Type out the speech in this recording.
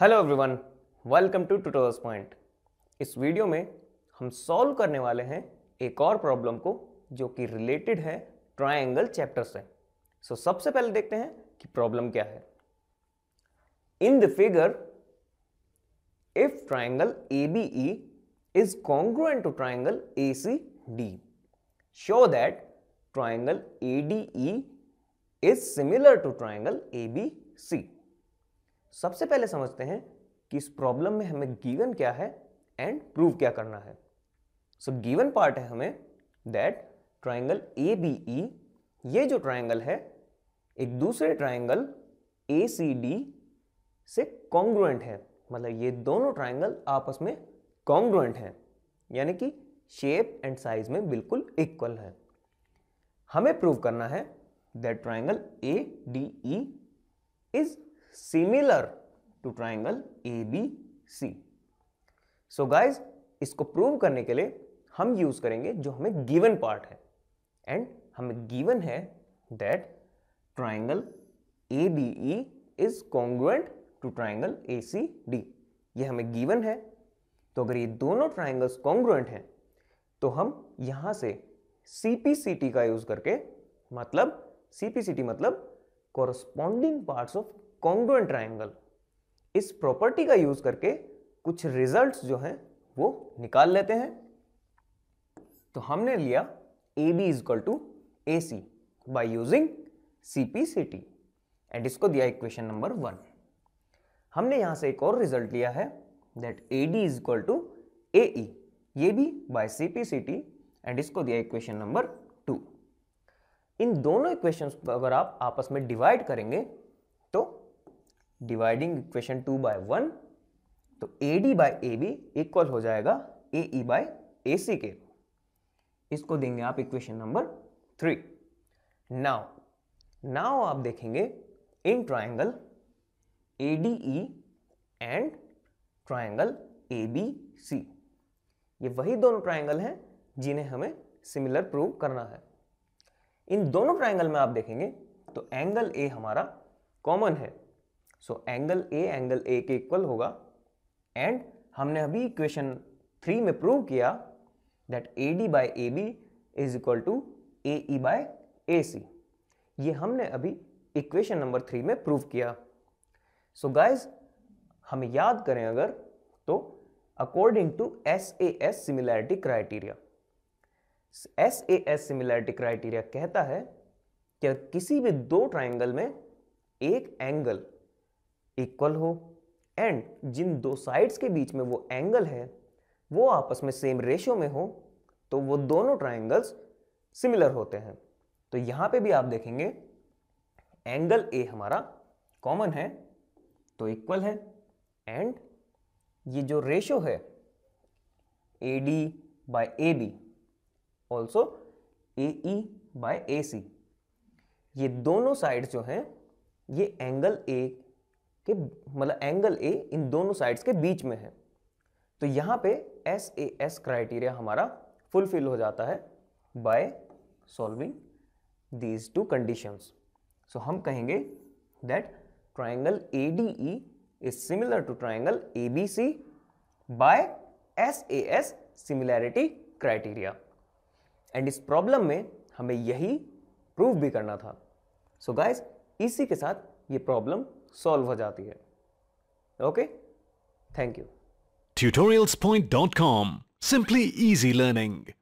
hello everyone welcome to Tutorials Point इस video में हम सॉल्व करने वाले हैं एक और प्रॉब्लम को जो कि रिलेटेड है ट्रायंगल चैप्टर से सो so, सबसे पहले देखते हैं कि प्रॉब्लम क्या है in the figure if triangle A B E is congruent to triangle A C D show that triangle A D E is similar to triangle A B C सबसे पहले समझते हैं कि इस प्रॉब्लम में हमें गिवन क्या है एंड प्रूव क्या करना है सो गिवन पार्ट है हमें that triangle A B E ये जो ट्राइंगल है एक दूसरे ट्राइंगल ए सी डी से कॉन्ग्रुएंट है मतलब ये दोनों ट्राइंगल आपस में कॉन्ग्रुएंट हैं यानी कि शेप एंड साइज में बिल्कुल इक्वल है हमें प्रूव करना है that triangle A D E is similar to triangle A B C so guys इसको प्रूव करने के लिए हम यूज करेंगे जो हमें गिवन पार्ट है एंड हमें गिवन है that triangle A B E is congruent to triangle A C D ये हमें गिवन है तो अगर ये दोनों ट्राइंगल्स कॉन्ग्रुएंट हैं तो हम यहां से सी पी सी टी का यूज करके मतलब सी पी सी टी मतलब corresponding parts of congruent triangle इस प्रॉपर्टी का यूज करके कुछ रिजल्ट्स जो हैं वो निकाल लेते हैं तो हमने लिया A B is equal to A C by using C P C T and इसको दिया इक्वेशन नंबर वन हमने यहां से एक और रिजल्ट लिया है that A D is equal to A E ये भी by C P C T and इसको दिया इक्वेशन नंबर टू इन दोनों इक्वेशंस को अगर आप आपस में डिवाइड करेंगे तो dividing equation two by one तो A D by A B equal हो जाएगा ए ई बाई ए सी के इसको देंगे आप equation number three now now आप देखेंगे इन triangle A D E and triangle A B C ये वही दोनों ट्राइंगल हैं जिन्हें हमें सिमिलर प्रूव करना है इन दोनों ट्राइंगल में आप देखेंगे तो एंगल ए हमारा कॉमन है so angle A angle A के इक्वल होगा एंड हमने अभी इक्वेशन थ्री में प्रूव किया that A D by A B is equal to A E by A C ये हमने अभी इक्वेशन नंबर थ्री में प्रूव किया सो so गाइज हम याद करें अगर तो according to S A S similarity criteria S A S similarity criteria कहता है कि किसी भी दो ट्राइंगल में एक एंगल इक्वल हो एंड जिन दो साइड्स के बीच में वो एंगल है वो आपस में सेम रेशियो में हो तो वो दोनों ट्राइंगल्स सिमिलर होते हैं तो यहाँ पे भी आप देखेंगे एंगल ए हमारा कॉमन है तो इक्वल है एंड ये जो रेशियो है A D by A B also A E by A C ये दोनों साइड्स जो हैं ये एंगल ए के मतलब एंगल ए इन दोनों साइड्स के बीच में है तो यहाँ पे एस ए एस क्राइटेरिया हमारा फुलफिल हो जाता है by solving these two conditions so हम कहेंगे that triangle A D E is similar to triangle A B C by S A S similarity criteria and इस प्रॉब्लम में हमें यही प्रूव भी करना था सो so गाइस इसी के साथ ये प्रॉब्लम सॉल्व हो जाती है okay thank you tutorials point dot com simply easy learning